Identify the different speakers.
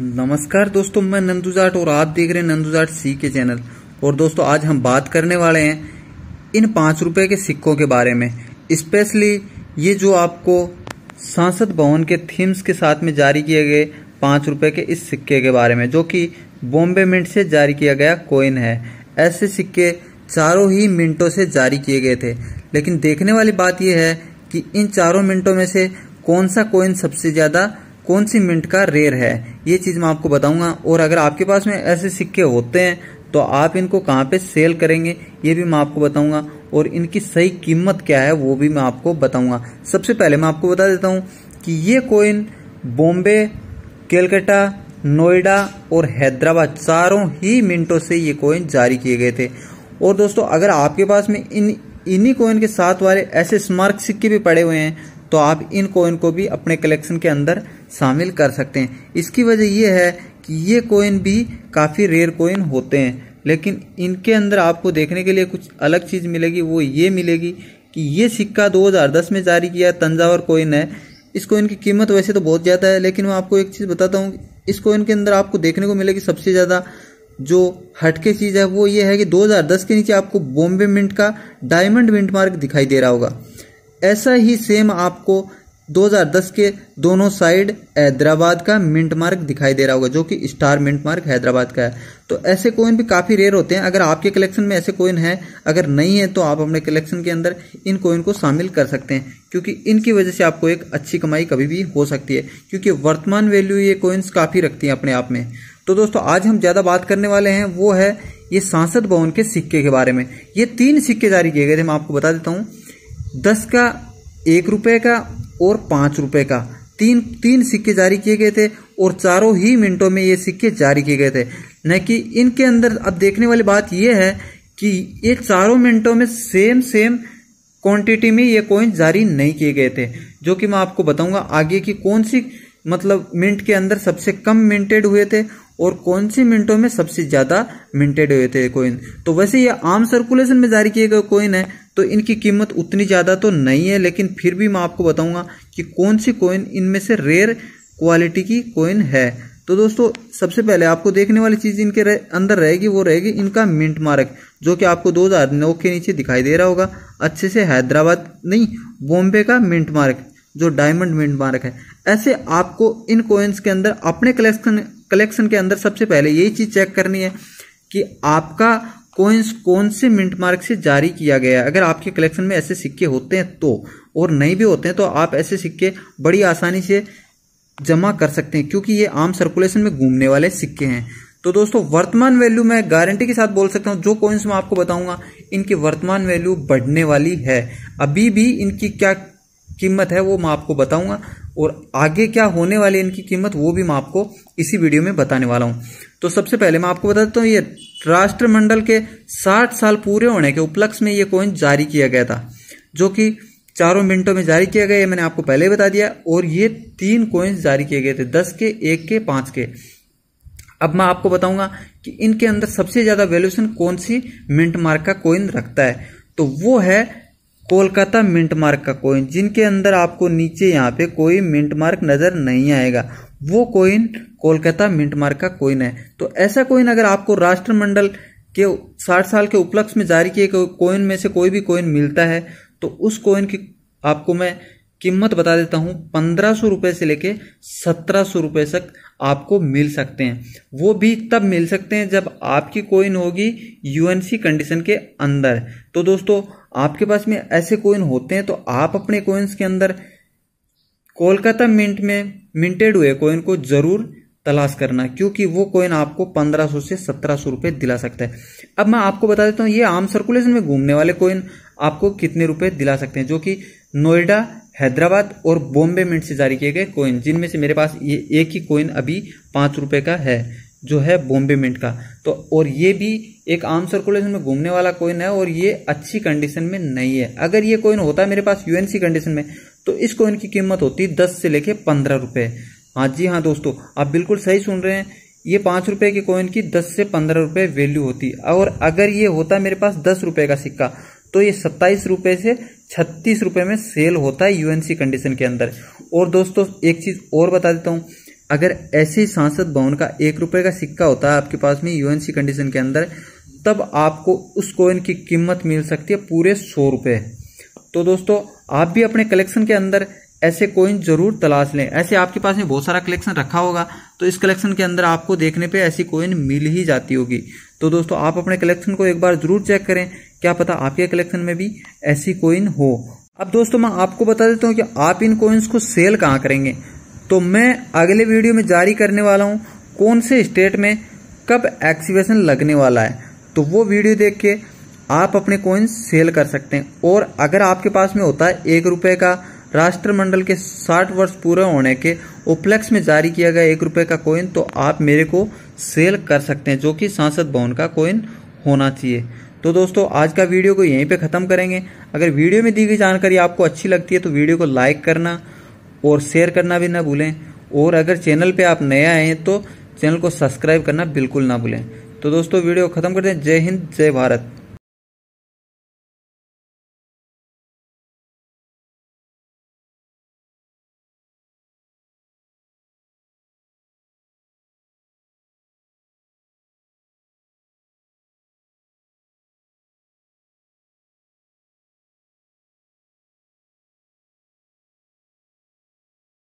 Speaker 1: नमस्कार दोस्तों मैं नंदू जाट और आप देख रहे हैं नंदू जाट सी के चैनल और दोस्तों आज हम बात करने वाले हैं इन पाँच रुपये के सिक्कों के बारे में स्पेशली ये जो आपको सांसद भवन के थीम्स के साथ में जारी किए गए पाँच रुपये के इस सिक्के के बारे में जो कि बॉम्बे मिंट से जारी किया गया कोइन है ऐसे सिक्के चारों ही मिनटों से जारी किए गए थे लेकिन देखने वाली बात यह है कि इन चारों मिनटों में से कौन सा कोइन सबसे ज़्यादा कौन सी मिनट का रेयर है ये चीज़ मैं आपको बताऊंगा और अगर आपके पास में ऐसे सिक्के होते हैं तो आप इनको कहाँ पे सेल करेंगे ये भी मैं आपको बताऊंगा और इनकी सही कीमत क्या है वो भी मैं आपको बताऊंगा सबसे पहले मैं आपको बता देता हूँ कि ये कोइन बॉम्बे कैलकटा नोएडा और हैदराबाद चारों ही मिनटों से ये कोइन जारी किए गए थे और दोस्तों अगर आपके पास में इन इन्हीं कोइन के साथ वाले ऐसे स्मारक सिक्के भी पड़े हुए हैं तो आप इन कोइन को भी अपने कलेक्शन के अंदर शामिल कर सकते हैं इसकी वजह यह है कि ये कोइन भी काफ़ी रेयर कोइन होते हैं लेकिन इनके अंदर आपको देखने के लिए कुछ अलग चीज़ मिलेगी वो ये मिलेगी कि ये सिक्का 2010 में जारी किया तंजावर कोइन है इस कोइन की कीमत वैसे तो बहुत ज़्यादा है लेकिन मैं आपको एक चीज़ बताता हूँ इस कोइन के अंदर आपको देखने को मिलेगी सबसे ज़्यादा जो हटके चीज़ है वो ये है कि 2010 के नीचे आपको बॉम्बे मिंट का डायमंड मिंट मार्क दिखाई दे रहा होगा ऐसा ही सेम आपको 2010 के दोनों साइड हैदराबाद का मिंट मार्क दिखाई दे रहा होगा जो कि स्टार मिंट मार्क हैदराबाद का है तो ऐसे कोइन भी काफ़ी रेयर होते हैं अगर आपके कलेक्शन में ऐसे कोइन है अगर नहीं है तो आप अपने कलेक्शन के अंदर इन कोइन को शामिल कर सकते हैं क्योंकि इनकी वजह से आपको एक अच्छी कमाई कभी भी हो सकती है क्योंकि वर्तमान वैल्यू ये कोइन्स काफ़ी रखती हैं अपने आप में तो दोस्तों आज हम ज़्यादा बात करने वाले हैं वो है ये सांसद भवन के सिक्के के बारे में ये तीन सिक्के जारी किए गए थे मैं आपको बता देता हूँ दस का एक रुपये का और पाँच रुपये का तीन तीन सिक्के जारी किए गए थे और चारों ही मिनटों में ये सिक्के जारी किए गए थे न कि इनके अंदर अब देखने वाली बात यह है कि ये चारों मिनटों में सेम सेम क्वांटिटी में ये कॉइन जारी नहीं किए गए थे जो कि मैं आपको बताऊंगा आगे की कौन सी मतलब मिनट के अंदर सबसे कम मिनटेड हुए थे और कौन सी मिनटों में सबसे ज़्यादा मिनटेड हुए थे कॉइन तो वैसे ये आम सर्कुलेशन में जारी किए गए कॉइन है तो इनकी कीमत उतनी ज़्यादा तो नहीं है लेकिन फिर भी मैं आपको बताऊंगा कि कौन सी कोइन इनमें से रेयर क्वालिटी की कोइन है तो दोस्तों सबसे पहले आपको देखने वाली चीज़ इनके रह, अंदर रहेगी वो रहेगी इनका मिंट मार्क जो कि आपको 2009 के नीचे दिखाई दे रहा होगा अच्छे से हैदराबाद नहीं बॉम्बे का मिंट मार्क जो डायमंड मिंट मार्क है ऐसे आपको इन कोइंस के अंदर अपने कलेक्शन कलेक्शन के अंदर सबसे पहले यही चीज़ चेक करनी है कि आपका कोइंस कौन से मिंट मार्क से जारी किया गया है अगर आपके कलेक्शन में ऐसे सिक्के होते हैं तो और नहीं भी होते हैं तो आप ऐसे सिक्के बड़ी आसानी से जमा कर सकते हैं क्योंकि ये आम सर्कुलेशन में घूमने वाले सिक्के हैं तो दोस्तों वर्तमान वैल्यू मैं गारंटी के साथ बोल सकता हूँ जो कॉइन्स मैं आपको बताऊंगा इनकी वर्तमान वैल्यू बढ़ने वाली है अभी भी इनकी क्या कीमत है वो मैं आपको बताऊंगा और आगे क्या होने वाली इनकी कीमत वो भी मैं आपको इसी वीडियो में बताने वाला हूं तो सबसे पहले मैं आपको बता देता हूं ये राष्ट्रमंडल के 60 साल पूरे होने के उपलक्ष्य में ये कॉइन जारी किया गया था जो कि चारों मिनटों में जारी किया गया ये मैंने आपको पहले बता दिया और ये तीन कॉइन्स जारी किए गए थे दस के एक के पांच के अब मैं आपको बताऊंगा कि इनके अंदर सबसे ज़्यादा वैल्यूशन कौन सी मिंट मार्क का कॉइन रखता है तो वो है कोलकाता मिंट मार्क का कोइन जिनके अंदर आपको नीचे यहाँ पे कोई मिंट मार्क नज़र नहीं आएगा वो कोइन कोलकाता मिंट मार्क का कोइन है तो ऐसा कोइन अगर आपको राष्ट्रमंडल के 60 साल के उपलक्ष्य में जारी किए कोइन में से कोई भी कोइन मिलता है तो उस कोइन की आपको मैं कीमत बता देता हूँ पंद्रह सौ रुपये से लेके सत्रह सौ रुपये तक आपको मिल सकते हैं वो भी तब मिल सकते हैं जब आपकी कोइन होगी यूएनसी कंडीशन के अंदर तो दोस्तों आपके पास में ऐसे कोइन होते हैं तो आप अपने कोइंस के अंदर कोलकाता मिंट में मिंटेड हुए कोइन को जरूर तलाश करना क्योंकि वो कोइन आपको 1500 से 1700 रुपए दिला सकता है अब मैं आपको बता देता हूँ ये आम सर्कुलेशन में घूमने वाले कोइन आपको कितने रुपए दिला सकते हैं जो कि नोएडा हैदराबाद और बॉम्बे मिंट से जारी किए गए कोइन जिनमें से मेरे पास ये एक ही कोइन अभी पांच रुपए का है जो है बॉम्बे मिंट का तो और ये भी एक आम सर्कुलेशन में घूमने वाला कोइन है और ये अच्छी कंडीशन में नहीं है अगर ये कोइन होता है मेरे पास यूएनसी कंडीशन में तो इस कोइन की कीमत होती दस से लेके पंद्रह रुपये हाँ जी हाँ दोस्तों आप बिल्कुल सही सुन रहे हैं ये पांच रुपये के कोइन की दस से पंद्रह रुपये वैल्यू होती और अगर ये होता मेरे पास दस रुपये का सिक्का तो ये सत्ताईस रुपये से छत्तीस रुपये में सेल होता है यूएनसी कंडीशन के अंदर और दोस्तों एक चीज़ और बता देता हूँ अगर ऐसे सांसद भवन का एक रुपए का सिक्का होता है आपके पास में यूएनसी कंडीशन के अंदर तब आपको उस कोइन की कीमत मिल सकती है पूरे सौ रुपए तो दोस्तों आप भी अपने कलेक्शन के अंदर ऐसे कोइन जरूर तलाश लें ऐसे आपके पास में बहुत सारा कलेक्शन रखा होगा तो इस कलेक्शन के अंदर आपको देखने पे ऐसी कोइन मिल ही जाती होगी तो दोस्तों आप अपने कलेक्शन को एक बार जरूर चेक करें क्या पता आपके कलेक्शन में भी ऐसी कोइन हो अब दोस्तों मैं आपको बता देता हूँ कि आप इन कोइंस को सेल कहाँ करेंगे तो मैं अगले वीडियो में जारी करने वाला हूँ कौन से स्टेट में कब एक्सीवेशन लगने वाला है तो वो वीडियो देख के आप अपने कॉइन्स सेल कर सकते हैं और अगर आपके पास में होता है एक रुपये का राष्ट्रमंडल के 60 वर्ष पूरे होने के उपलक्ष्य में जारी किया गया एक रुपये का कोइन तो आप मेरे को सेल कर सकते हैं जो कि सांसद भवन का कोइन होना चाहिए तो दोस्तों आज का वीडियो को यहीं पे ख़त्म करेंगे अगर वीडियो में दी गई जानकारी आपको अच्छी लगती है तो वीडियो को लाइक करना और शेयर करना भी ना भूलें और अगर चैनल पे आप नए आए हैं तो चैनल को सब्सक्राइब करना बिल्कुल ना भूलें तो दोस्तों वीडियो खत्म करते हैं जय हिंद जय भारत